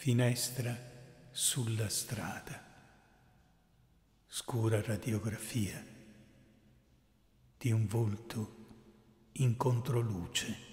finestra sulla strada, scura radiografia di un volto in controluce.